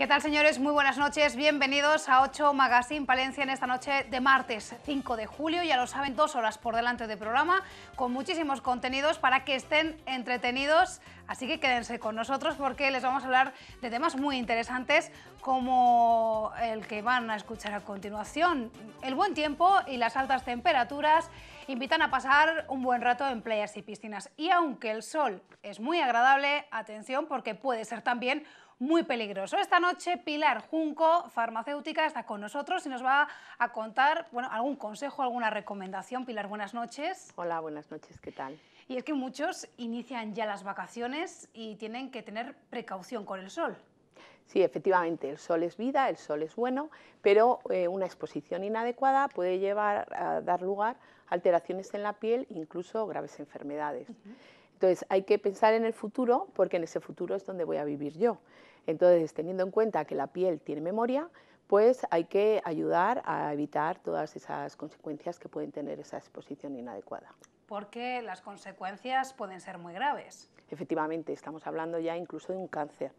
¿Qué tal, señores? Muy buenas noches. Bienvenidos a 8 Magazine Palencia en esta noche de martes 5 de julio. Ya lo saben, dos horas por delante de programa con muchísimos contenidos para que estén entretenidos. Así que quédense con nosotros porque les vamos a hablar de temas muy interesantes como el que van a escuchar a continuación. El buen tiempo y las altas temperaturas invitan a pasar un buen rato en playas y piscinas. Y aunque el sol es muy agradable, atención porque puede ser también muy peligroso. Esta noche Pilar Junco, farmacéutica, está con nosotros y nos va a contar bueno, algún consejo, alguna recomendación. Pilar, buenas noches. Hola, buenas noches, ¿qué tal? Y es que muchos inician ya las vacaciones y tienen que tener precaución con el sol. Sí, efectivamente, el sol es vida, el sol es bueno, pero eh, una exposición inadecuada puede llevar a dar lugar a alteraciones en la piel, incluso graves enfermedades. Entonces, hay que pensar en el futuro, porque en ese futuro es donde voy a vivir yo. Entonces, teniendo en cuenta que la piel tiene memoria, pues hay que ayudar a evitar todas esas consecuencias que pueden tener esa exposición inadecuada porque las consecuencias pueden ser muy graves. Efectivamente, estamos hablando ya incluso de un cáncer.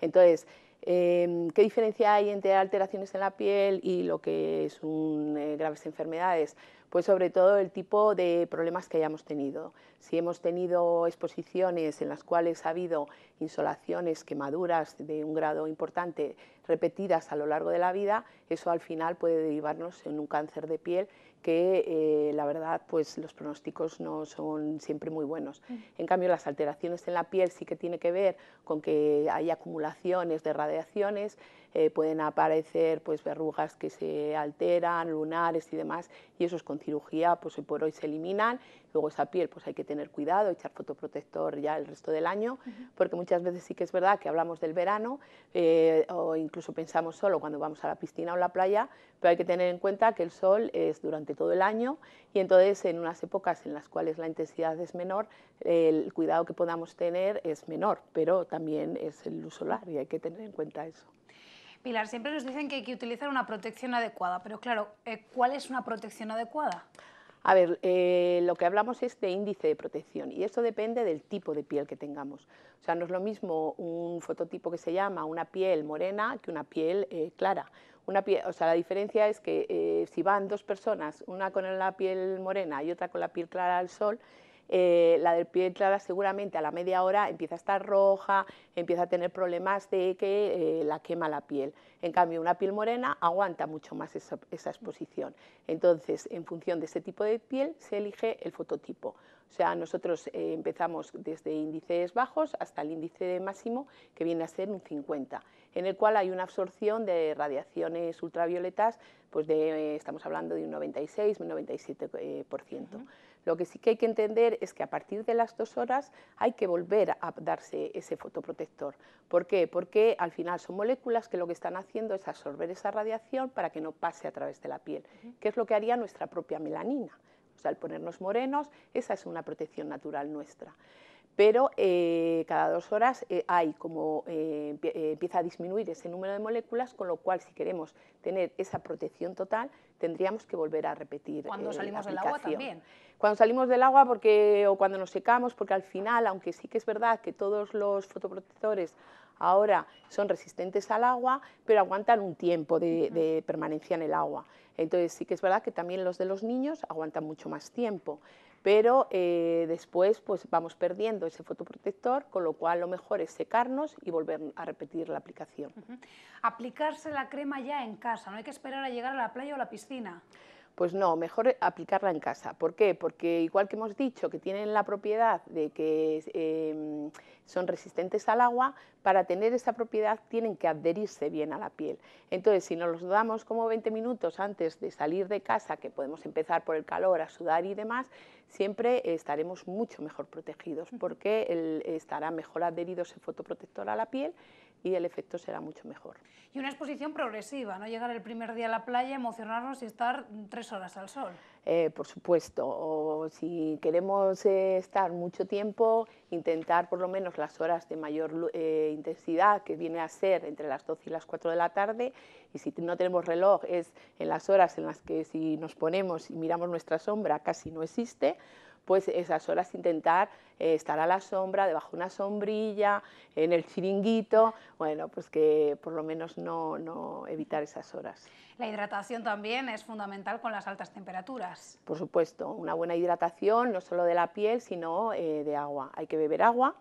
Entonces, em, ¿qué diferencia hay entre alteraciones en la piel y lo que son eh, graves enfermedades? Pues sobre todo el tipo de problemas que hayamos tenido. Si hemos tenido exposiciones en las cuales ha habido insolaciones, quemaduras de un grado importante repetidas a lo largo de la vida, eso al final puede derivarnos en un cáncer de piel que eh, la verdad pues los pronósticos no son siempre muy buenos. Mm. En cambio las alteraciones en la piel sí que tiene que ver con que hay acumulaciones de radiaciones, eh, pueden aparecer pues verrugas que se alteran, lunares y demás, y eso es con cirugía pues hoy por hoy se eliminan, luego esa piel pues hay que tener cuidado, echar fotoprotector ya el resto del año, porque muchas veces sí que es verdad que hablamos del verano eh, o incluso pensamos solo cuando vamos a la piscina o la playa, pero hay que tener en cuenta que el sol es durante todo el año y entonces en unas épocas en las cuales la intensidad es menor, el cuidado que podamos tener es menor, pero también es el luz solar y hay que tener en cuenta eso. Pilar, siempre nos dicen que hay que utilizar una protección adecuada, pero claro, eh, ¿cuál es una protección adecuada? A ver, eh, lo que hablamos es de índice de protección y esto depende del tipo de piel que tengamos. O sea, no es lo mismo un fototipo que se llama una piel morena que una piel eh, clara. Una piel, o sea, la diferencia es que eh, si van dos personas, una con la piel morena y otra con la piel clara al sol, eh, la de piel clara seguramente a la media hora empieza a estar roja, empieza a tener problemas de que eh, la quema la piel. En cambio, una piel morena aguanta mucho más esa, exposición. Entonces, en función de ese tipo de piel, se elige el fototipo. O sea, nosotros empezamos desde índices bajos hasta el índice máximo, que viene a ser un 50 en el cual hay una absorción de radiaciones ultravioletas, pues de, estamos hablando de un 96, un 97%. Eh, lo que sí que hay que entender es que a partir de las dos horas hay que volver a darse ese fotoprotector. ¿Por qué? Porque al final son moléculas que lo que están haciendo es absorber esa radiación para que no pase a través de la piel, que es lo que haría nuestra propia melanina. O sea, al ponernos morenos, esa es una protección natural nuestra pero eh, cada dos horas eh, hay como eh, empieza a disminuir ese número de moléculas, con lo cual si queremos tener esa protección total tendríamos que volver a repetir. Cuando salimos del agua también. Cuando salimos del agua porque, o cuando nos secamos, porque al final, aunque sí que es verdad que todos los fotoprotectores ahora son resistentes al agua, pero aguantan un tiempo de permanencia en el agua. Entonces sí que es verdad que también los de los niños aguantan mucho más tiempo pero eh, después pues vamos perdiendo ese fotoprotector, con lo cual lo mejor es secarnos y volver a repetir la aplicación. Aplicarse la crema ya en casa, no hay que esperar a llegar a la playa o la piscina. Pues no, mejor aplicarla en casa. ¿Por qué? Porque igual que hemos dicho que tienen la propiedad de que em, son resistentes al agua, para tener esa propiedad tienen que adherirse bien a la piel. Entonces, si nos los damos como 20 minutos antes de salir de casa, que podemos empezar por el calor, a sudar y demás, siempre estaremos mucho mejor protegidos porque estará mejor adherido ese fotoprotector a la piel y el efecto será mucho mejor. Y una exposición progresiva, no llegar el primer día a la playa, emocionarnos y estar tres horas al sol. Eh, por supuesto, o si queremos eh, estar mucho tiempo, intentar por lo menos las horas de mayor eh, intensidad, que viene a ser entre las 12 y las 4 de la tarde, y si no tenemos reloj es en las horas en las que si nos ponemos y miramos nuestra sombra casi no existe, pues esas horas intentar eh, estar a la sombra, debajo de una sombrilla, en el chiringuito, bueno, pues que por lo menos no, no evitar esas horas. La hidratación también es fundamental con las altas temperaturas. Por supuesto, una buena hidratación, no solo de la piel, sino eh, de agua. Hay que beber agua.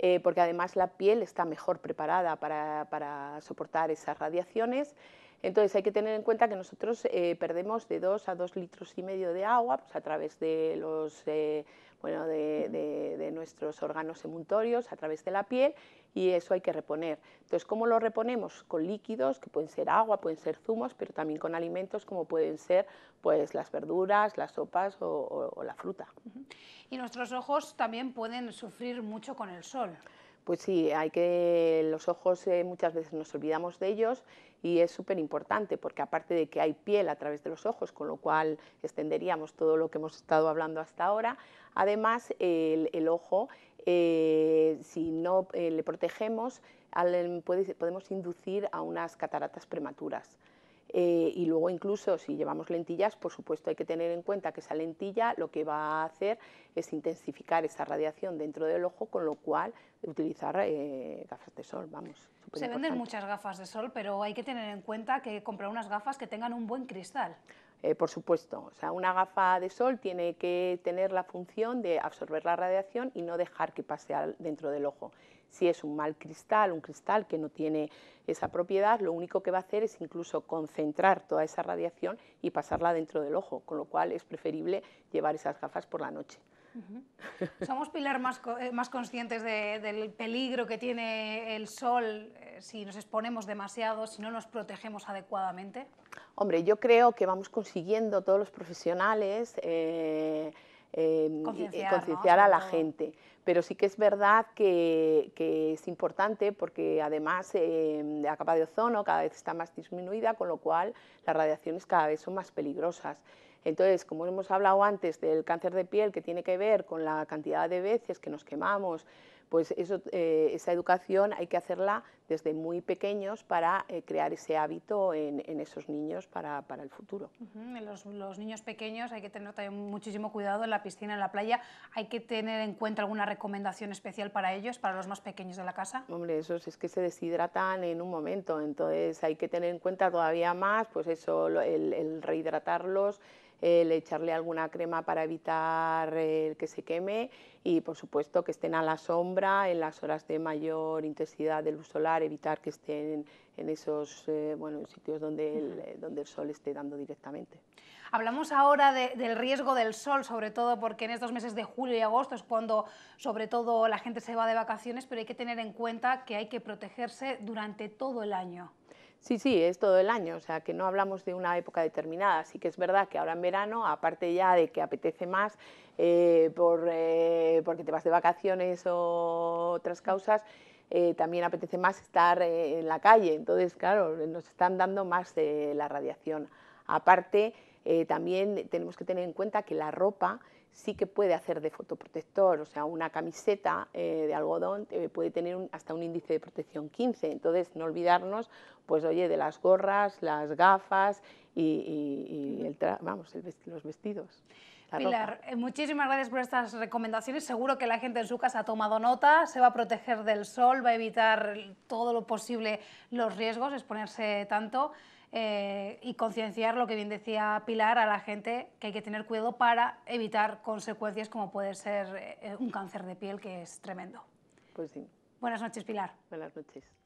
Eh, porque además la piel está mejor preparada para, para soportar esas radiaciones entonces hay que tener en cuenta que nosotros eh, perdemos de 2 a 2 litros y medio de agua pues, a través de, los, eh, bueno, de, nuestros órganos emuntorios, a través de la piel y eso hay que reponer. Entonces, ¿cómo lo reponemos? Con líquidos, que pueden ser agua, pueden ser zumos, pero también con alimentos como pueden ser pues, las verduras, las sopas o la fruta. Y nuestros ojos también pueden sufrir mucho con el sol. Pues sí, hay que los ojos eh, muchas veces nos olvidamos de ellos y es súper importante porque aparte de que hay piel a través de los ojos, con lo cual extenderíamos todo lo que hemos estado hablando hasta ahora, además el, ojo, eh, si no eh, le protegemos, podemos inducir a unas cataratas prematuras. Eh, y luego incluso si llevamos lentillas, por supuesto hay que tener en cuenta que esa lentilla lo que va a hacer es intensificar esa radiación dentro del ojo, con lo cual utilizar eh, gafas de sol, vamos. Se venden muchas gafas de sol, pero hay que tener en cuenta que comprar unas gafas que tengan un buen cristal. Eh, por supuesto, o sea, una gafa de sol tiene que tener la función de absorber la radiación y no dejar que pase dentro del ojo. Si es un mal cristal, un cristal que no tiene esa propiedad, lo único que va a hacer es incluso concentrar toda esa radiación y pasarla dentro del ojo, con lo cual es preferible llevar esas gafas por la noche. Somos, Pilar, más, eh, más conscientes del peligro que tiene el sol eh, si nos exponemos demasiado, si no nos protegemos adecuadamente. Hombre, yo creo que vamos consiguiendo todos los profesionales. Eh, Em, eh, concienciar, a la gente. Pero sí que es verdad que, es importante porque además em, la capa de ozono cada vez está más disminuida, con lo cual las radiaciones cada vez son más peligrosas. Entonces, como hemos hablado antes del cáncer de piel, que tiene que ver con la cantidad de veces que nos quemamos, pues eh, esa educación hay que hacerla desde muy pequeños para eh, crear ese hábito en, esos niños para, el futuro. en los, niños pequeños hay que tener muchísimo cuidado en la piscina, en la playa. ¿Hay que tener en cuenta alguna recomendación especial para ellos, para los más pequeños de la casa? Hombre, eso es que se deshidratan en un momento, entonces hay que tener en cuenta todavía más pues eso, el rehidratarlos, el echarle alguna crema para evitar que se queme y por supuesto que estén a la sombra en las horas de mayor intensidad de luz solar, evitar que estén en esos eh, sitios eh, donde el, sol esté dando directamente. Hablamos ahora del riesgo del sol, sobre todo porque en estos meses de julio y agosto es cuando sobre todo la gente se va de vacaciones, pero hay que tener en cuenta que hay que protegerse durante todo el año. Sí, sí, es todo el año, o sea que no hablamos de una época determinada. así que es verdad que ahora en verano, aparte ya de que apetece más eh, por, eh, porque te vas de vacaciones o otras causas, eh, también apetece más estar en la calle. Entonces, claro, nos están dando más la radiación. Aparte, también tenemos que tener en cuenta que la ropa sí que puede hacer de fotoprotector, o sea, una camiseta eh, de algodón eh, puede tener hasta un índice de protección 15, entonces no olvidarnos, pues oye, de las gorras, las gafas y, el vamos, los vestidos. Pilar, eh, muchísimas gracias por estas recomendaciones. Seguro que la gente en su casa ha tomado nota, se va a proteger del sol, va a evitar todo lo posible los riesgos, exponerse tanto. Eh, y concienciar lo que bien decía Pilar a la gente que hay que tener cuidado para evitar consecuencias como puede ser eh, un cáncer de piel que es tremendo. Pues Buenas noches, Pilar. Buenas noches.